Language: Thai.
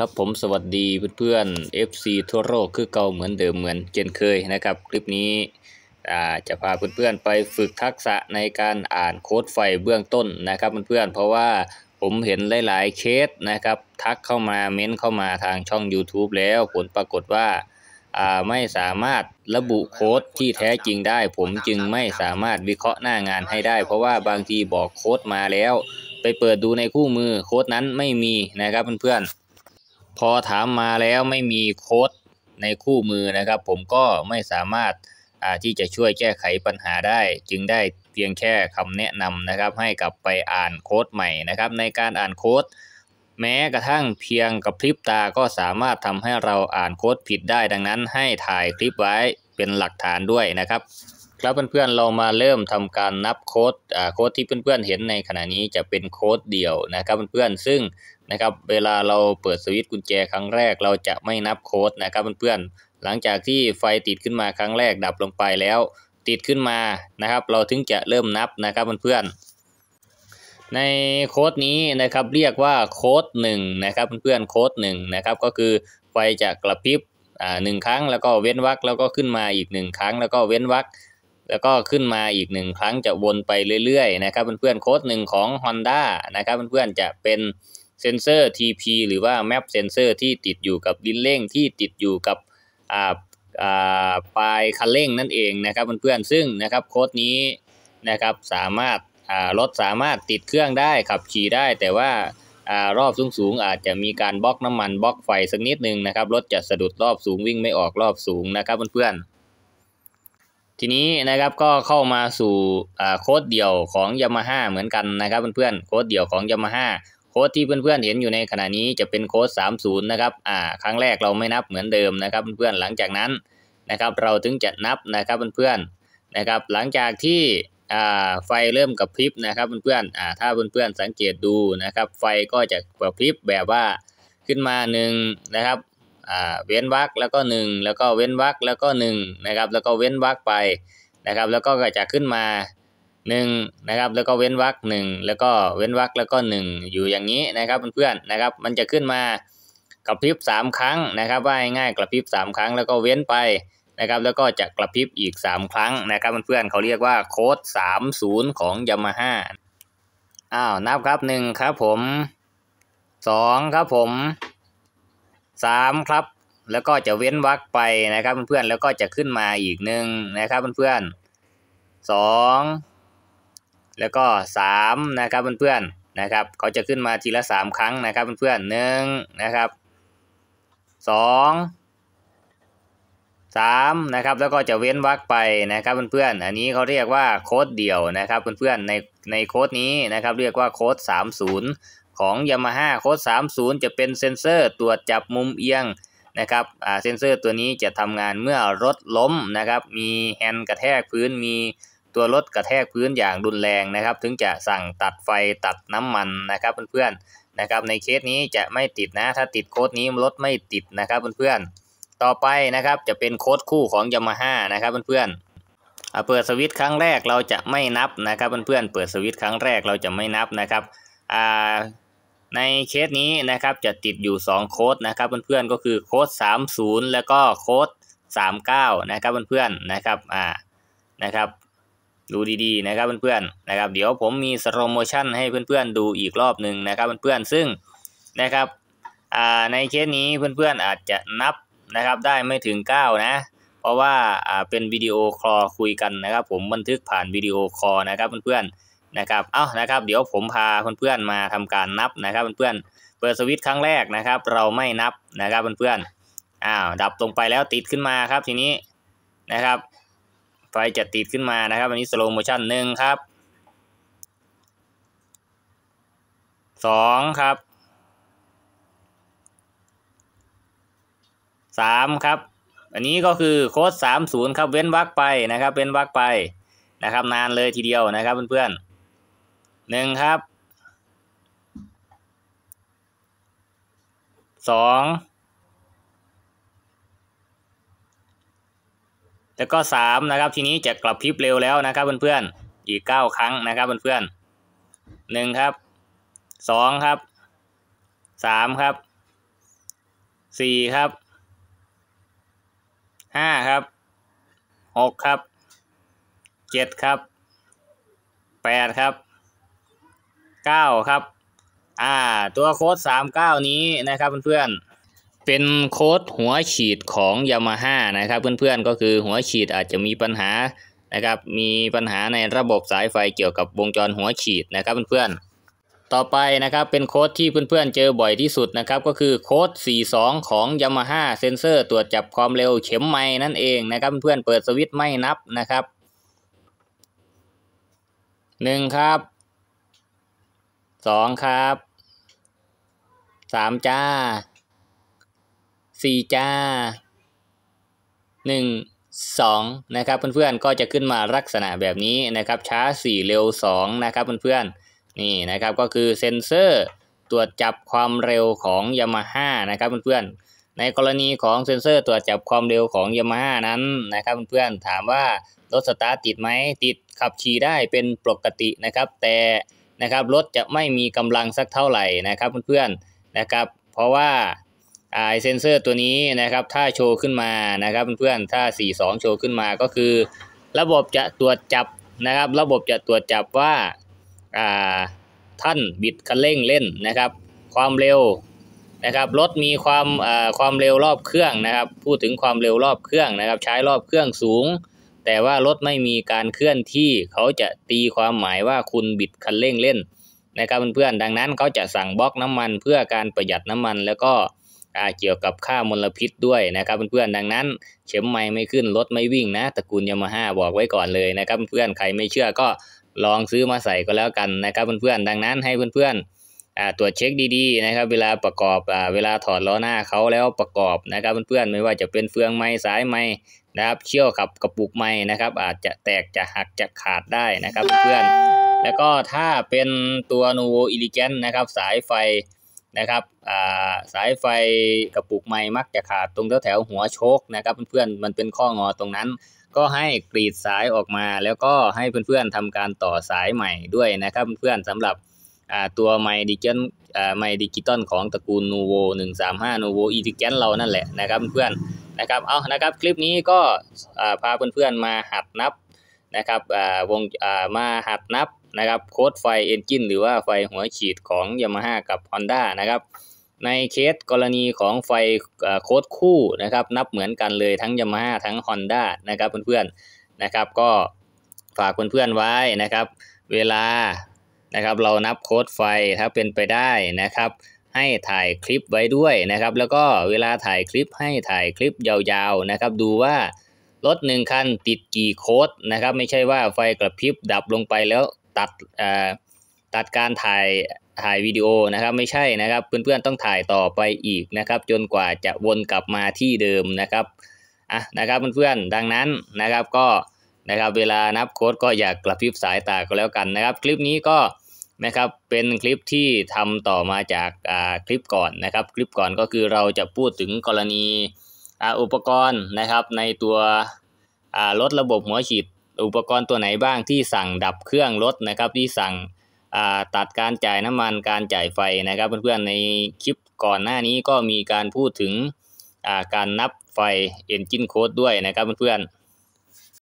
ครับผมสวัสดีเพื่อนๆ FC ทั่วโลกคือเก่าเหมือนเดิมเหมือนเช่นเคยนะครับคลิปนี้จะพาเพื่อนๆไปฝึกทักษะในการอ่านโค้ดไฟเบื้องต้นนะครับเพื่อนๆเพราะว่าผมเห็นหลายๆเคสนะครับทักเข้ามาเม้นเข้ามาทางช่อง YouTube แล้วผลปรากฏว่าไม่สามารถระบุโค้ดที่แท้จริงได้ ผมจึงไม่สามารถวิเคราะห์หน้างานให้ได้ เพราะว่าบางทีบอกโค้ดมาแล้ว ไปเปิดดูในคู่มือโค้ดนั้นไม่มีนะครับเพื่อนๆพอถามมาแล้วไม่มีโค้ดในคู่มือนะครับ ผมก็ไม่สามารถที่จะช่วยแก้ไขปัญหาได้ จึงได้เพียงแค่คำแนะนำนะครับ ให้กลับไปอ่านโค้ดใหม่นะครับ ในการอ่านโค้ด แม้กระทั่งเพียงกับพริบตา ก็สามารถทำให้เราอ่านโค้ดผิดได้ดังนั้นให้ถ่ายคลิปไว้เป็นหลักฐานด้วยนะครับครับเพื่อนๆเรามาเริ่มทำการนับโค้ดโค้ดที่เพื่อนๆเห็นในขณะนี้จะเป็นโค้ดเดียวนะครับเพื่อนๆซึ่งนะครับเวลาเราเปิดสวิตช์กุญแจครั้งแรก เราจะไม่นับโค้ดนะครับเพื่อนๆหลังจากที่ไฟติดขึ้นมาครั้งแรก ดับลงไปแล้วติดขึ้นมา นะครับ เราถึงจะเริ่มนับนะครับเพื่อนๆในโค้ดนี้นะครับเรียกว่าโค้ดหนึ่งนะครับเพื่อนๆโค้ดหนึ่งนะครับ ก็คือไฟจะกระพริบหนึ่งครั้ง แล้วก็เว้นวรรคแล้วก็ขึ้นมาอีกหนึ่งครั้ง แล้วก็เว้นวรรคแล้วก็ขึ้นมาอีกหนึ่งครั้งจะวนไปเรื่อยๆนะครับเพื่อนๆโค้ดหนึ่งของ Honda นะครับเพื่อนๆจะเป็นเซนเซอร์ TP หรือว่า Map เซนเซอร์ที่ติดอยู่กับลิ้นเร่ง ที่ติดอยู่กับอ่าอ่าปลายคันเร่งนั่นเองนะครับเพื่อนๆซึ่งนะครับโค้ดนี้นะครับสามารถอ่ารถสามารถติดเครื่องได้ ขับขี่ได้แต่ว่าอ่ารอบสูงๆ อาจจะมีการบล็อกน้ำมันบล็อกไฟสักนิดนึงนะครับ รถจะสะดุดรอบสูงวิ่งไม่ออกรอบสูงนะครับ เพื่อนๆทีนี้นะครับก็เข้ามาสู่โค้ดเดี่ยวของยามาฮ่าเหมือนกันนะครับเพื่อนๆโค้ดเดี่ยวของยามาฮ่าโค้ดที่เพื่อนๆ เห็นอยู่ในขณะนี้จะเป็นโค้ด 30 นะครับอ่าครั้งแรกเราไม่นับเหมือนเดิมนะครับ เพื่อนๆหลังจากนั้นนะครับ เราถึงจะนับนะครับเพื่อนๆนะครับ หลังจากที่อ่าไฟเริ่มกับพริบนะครับเพื่อนๆอ่าถ้าเพื่อนๆสังเกตดูนะครับ ไฟก็จะกับพริบแบบว่าขึ้นมา1นะครับเว้นวรรคแล้วก็ 1 แล้วก็เว้นวรรคแล้วก็ 1 นะครับ แล้วก็เว้นวรรคไปนะครับ แล้วก็จะขึ้นมา 1 นะครับ แล้วก็เว้นวรรค1แล้วก็เว้นวรรคแล้วก็ 1 อยู่อย่างนี้นะครับเพื่อนๆนะครับ มันจะขึ้นมากระพริบ 3 ครั้งนะครับ ว่าง่ายๆกระพริบ3ครั้งแล้วก็เว้นไปนะครับแล้วก็จะกระพริบอีก 3 ครั้งนะครับเพื่อนๆเขาเรียกว่าโค้ด30ของยามาฮ่าอ้าวนับครับ1ครับผม2 ครับผม3ครับ แล้วก็จะเว้นวรรคไปนะครับเพื่อนๆแล้วก็จะขึ้นมาอีกหนึ่งนะครับเพื่อนๆ2แล้วก็3นะครับเพื่อนๆนะครับเขาจะขึ้นมาทีละ3ครั้งนะครับเพื่อนๆหนึ่งนะครับ สองสามนะครับ แล้วก็จะเว้นวรรคไปนะครับเพื่อนๆอันนี้เขาเรียกว่าโค้ดเดี่ยวนะครับเพื่อนๆในในโค้ดนี้นะครับ เรียกว่าโค้ดสามศูนย์ของ Yamaha ค้ดสามจะเป็นเซ็นเซอร์ตรวจจับมุมเอียงนะครับเซ็นเซอร์ตัวนี้จะทำงานเมื่อรถล้มนะครับมีแฮนด์กระแทกพื้นมีตัวรถกระแทกพื้นอย่างรุนแรงนะครับ ถึงจะสั่งตัดไฟตัดน้ำมันนะครับเพื่อนๆนะครับในเคสนี้จะไม่ติดนะถ้าติดโค้ดนี้รถไม่ติดนะครับ เพื่อนๆต่อไปนะครับจะเป็นโค้ดคู่ของ Yamaha นะครับเพื่อนๆเปิดสวิตช์ครั้งแรกเราจะไม่นับนะครับ เพื่อนๆเปิดสวิตช์ครั้งแรกเราจะไม่นับนะครับในเคสนี้นะครับจะติดอยู่ 2 โค้ดนะครับเพื่อนๆก็คือโค้ด30 แล้วก็โค้ด39นะครับเพื่อนๆนะครับ อ่านะครับ ดูดีๆ นะครับเพื่อนๆนะครับเดี๋ยวผมมีสโลโมชั่นให้เพื่อนๆ ดูอีกรอบหนึ่งนะครับเพื่อนๆซึ่งนะครับอ่าในเคสนี้เพื่อนๆอาจจะนับนะครับได้ไม่ถึง 9 นะ เพราะว่าอ่าเป็นวิดีโอคอลคุยกันนะครับ ผมบันทึกผ่านวิดีโอคอลนะครับเพื่อนๆนะครับ เอ้า นะครับ เดี๋ยวผมพาเพื่อนๆมาทำการนับนะครับเพื่อนๆเปิดสวิตช์ครั้งแรกนะครับ เราไม่นับนะครับเพื่อนๆอ้าว ดับตรงไปแล้วติดขึ้นมาครับทีนี้ นะครับไฟจะติดขึ้นมานะครับ อันนี้สโลโมชั่นหนึ่งครับ สองครับ สามครับ อันนี้ก็คือโค้ดสามศูนย์ครับ เว้นวักไปนะครับ เว้นวักไปนะครับ นานเลยทีเดียวนะครับเพื่อนๆหนึ่งครับ สอง แล้วก็สามนะครับ ทีนี้จะกลับพลิบเร็วแล้วนะครับเพื่อนๆอีกเก้าครั้งนะครับเพื่อนๆหนึ่งครับสองครับสามครับสี่ครับห้าครับหกครับเจ็ดครับแปดครับ9 ครับ อ่า ตัวโค้ด 39 นี้ นะครับเพื่อนเป็นโค้ดหัวฉีดของยามาฮ่านะครับ เพื่อนๆ ก็คือ หัวฉีดอาจจะมีปัญหา นะครับ มีปัญหาในระบบสายไฟเกี่ยวกับวงจรหัวฉีด นะครับ เพื่อนๆต่อไปนะครับ เป็นโค้ดที่เพื่อนๆเจอบ่อยที่สุดนะครับ ก็คือโค้ด 42 ของยามาฮ่าเซนเซอร์ ตรวจจับความเร็วเข็มไม้นั่นเอง นะครับ เพื่อนๆเปิดสวิตช์ไม่นับนะครับ หนึ่งครับสองครับสามจ้าสี่จ้าหนึ่งสองนะครับเพื่อนๆก็จะขึ้นมาลักษณะแบบนี้นะครับ ช้าสี่เร็วสองนะครับเพื่อนๆนี่นะครับก็คือเซ็นเซอร์ตรวจจับความเร็วของยามาฮ่านะครับ เพื่อนๆในกรณีของเซ็นเซอร์ตรวจจับความเร็วของยามาฮ่านั้นนะครับ เพื่อนๆถามว่า รถสตาร์ตติดไหมติดขับขี่ได้เป็นปกตินะครับ แต่นะครับรถจะไม่มีกำลังสักเท่าไหร่นะครับเพื่อนๆนะครับเพราะว่าไอเซนเซอร์ตัวนี้นะครับถ้าโชว์ขึ้นมานะครับเพื่อนๆถ้า 42 โชว์ขึ้นมาก็คือ ระบบจะตรวจจับนะครับ ระบบจะตรวจจับว่าท่านบิดคันเร่งเล่นนะครับความเร็วนะครับรถมีความความเร็วรอบเครื่องนะครับพูดถึงความเร็วรอบเครื่องนะครับ ใช้รอบเครื่องสูงแต่ว่ารถไม่มีการเคลื่อนที่เขาจะตีความหมายว่าคุณบิดคันเร่งเล่นนะครับเพื่อนๆดังนั้นเขาจะสั่งบล็อกน้ำมันเพื่อการประหยัดน้ำมัน แล้วก็เกี่ยวกับค่ามลพิษด้วยนะครับเพื่อนๆดังนั้นเข็มไม่ไม่ขึ้น รถไม่วิ่งนะตระกูลยามาฮ่าบอกไว้ก่อนเลยนะครับเพื่อนๆใครไม่เชื่อก็ลองซื้อมาใส่ก็แล้วกันนะครับเพื่อนๆดังนั้นให้เพื่อนๆตรวจเช็คดีๆนะครับเวลาประกอบอเวลาถอดล้อหน้าเขาแล้วประกอบนะครับเพื่อนๆไม่ว่าจะเป็นเฟืองไม้สายไม้นะครับเชี่ยวกับกระปุกไม้นะครับอาจจะแตกจะหักจะขาดได้นะครับเพื่อนแล้วก็ถ้าเป็นตัวนูโวอิลิเกนนะครับสายไฟนะครับสายไฟกระปุกไม้มักจะขาดตรงแถวแถวหัวโชกนะครับเพื่อนๆมันเป็นข้องอตรงนั้น ก็ให้กรีดสายออกมา แล้วก็ให้เพื่อนๆทำการต่อสายใหม่ด้วยนะครับเพื่อนๆสำหรับตัวไมดิจิตไมดิจิตอลของตระกูลนูโว135นูโวอีทิแกนเรานั่นแหละนะครับเพื่อนนะครับเอานะครับคลิปนี้ก็พาเพื่อนเพื่อนมาหัดนับนะครับวงมาหัดนับนะครับโค้ดไฟเอนจินหรือว่าไฟหัวฉีดของ Yamaha กับ Honda นะครับในเคสกรณีของไฟโค้ดคู่นะครับนับเหมือนกันเลยทั้ง Yamaha ทั้ง Honda นะครับเพื่อนๆนะครับก็ฝากเพื่อนๆไว้นะครับ เวลานะครับเรานับโค้ดไฟ ถ้าเป็นไปได้นะครับ ให้ถ่ายคลิปไว้ด้วยนะครับ แล้วก็เวลาถ่ายคลิปให้ถ่ายคลิปยาวๆนะครับ ดูว่ารถหนึ่งคันติดกี่โค้ดนะครับไม่ใช่ว่าไฟกระพริบดับลงไปแล้ว ตัดตัดการถ่ายถ่ายวิดีโอนะครับ ไม่ใช่นะครับเพื่อนๆต้องถ่ายต่อไปอีกนะครับ จนกว่าจะวนกลับมาที่เดิมนะครับอ่ะนะครับเพื่อนๆดังนั้นนะครับก็นะครับเวลานับโค้ดก็อยากกระพริบสายตาก็แล้วกันนะครับ คลิปนี้ก็นะครับเป็นคลิปที่ทำต่อมาจากาคลิปก่อนนะครับ คลิปก่อนก็คือเราจะพูดถึงกรณีออุปกรณ์นะครับ ในตัวรถระบบหัวฉีด อุปกรณ์ตัวไหนบ้างที่สั่งดับเครื่องรถนะครับที่สั่งตัดการจ่ายน้ำมันการจ่ายไฟนะครับเพื่อนๆในคลิปก่อนหน้านี้ก็มีการพูดถึงการนับไฟอ็นจินโค้ดด้วยนะครับเพื่อนๆ